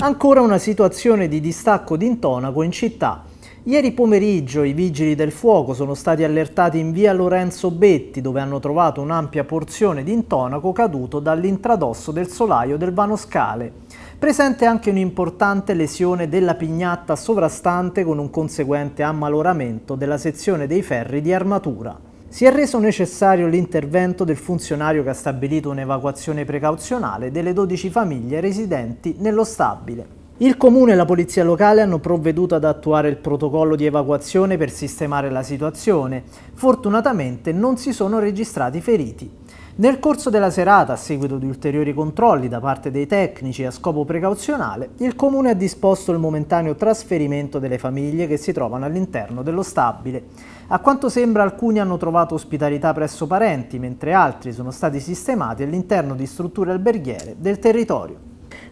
Ancora una situazione di distacco d'intonaco in città. Ieri pomeriggio i vigili del fuoco sono stati allertati in via Lorenzo Betti dove hanno trovato un'ampia porzione di intonaco caduto dall'intradosso del solaio del vano scale. Presente anche un'importante lesione della pignatta sovrastante con un conseguente ammaloramento della sezione dei ferri di armatura. Si è reso necessario l'intervento del funzionario che ha stabilito un'evacuazione precauzionale delle 12 famiglie residenti nello stabile. Il comune e la polizia locale hanno provveduto ad attuare il protocollo di evacuazione per sistemare la situazione. Fortunatamente non si sono registrati feriti. Nel corso della serata, a seguito di ulteriori controlli da parte dei tecnici a scopo precauzionale, il Comune ha disposto il momentaneo trasferimento delle famiglie che si trovano all'interno dello stabile. A quanto sembra alcuni hanno trovato ospitalità presso parenti, mentre altri sono stati sistemati all'interno di strutture alberghiere del territorio.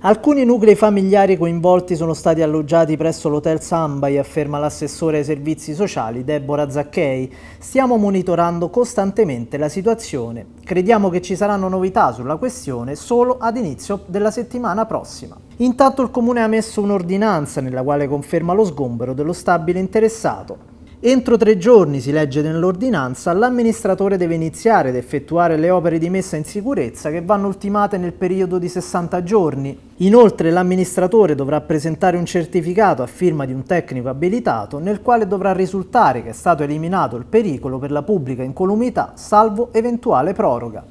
Alcuni nuclei familiari coinvolti sono stati alloggiati presso l'Hotel Sambai, afferma l'assessore ai servizi sociali Deborah Zacchei. Stiamo monitorando costantemente la situazione. Crediamo che ci saranno novità sulla questione solo ad inizio della settimana prossima. Intanto il Comune ha messo un'ordinanza nella quale conferma lo sgombero dello stabile interessato. Entro tre giorni, si legge nell'ordinanza, l'amministratore deve iniziare ad effettuare le opere di messa in sicurezza che vanno ultimate nel periodo di 60 giorni. Inoltre l'amministratore dovrà presentare un certificato a firma di un tecnico abilitato nel quale dovrà risultare che è stato eliminato il pericolo per la pubblica incolumità salvo eventuale proroga.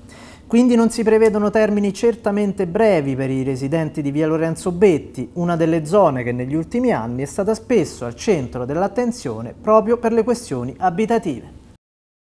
Quindi non si prevedono termini certamente brevi per i residenti di via Lorenzo Betti, una delle zone che negli ultimi anni è stata spesso al centro dell'attenzione proprio per le questioni abitative.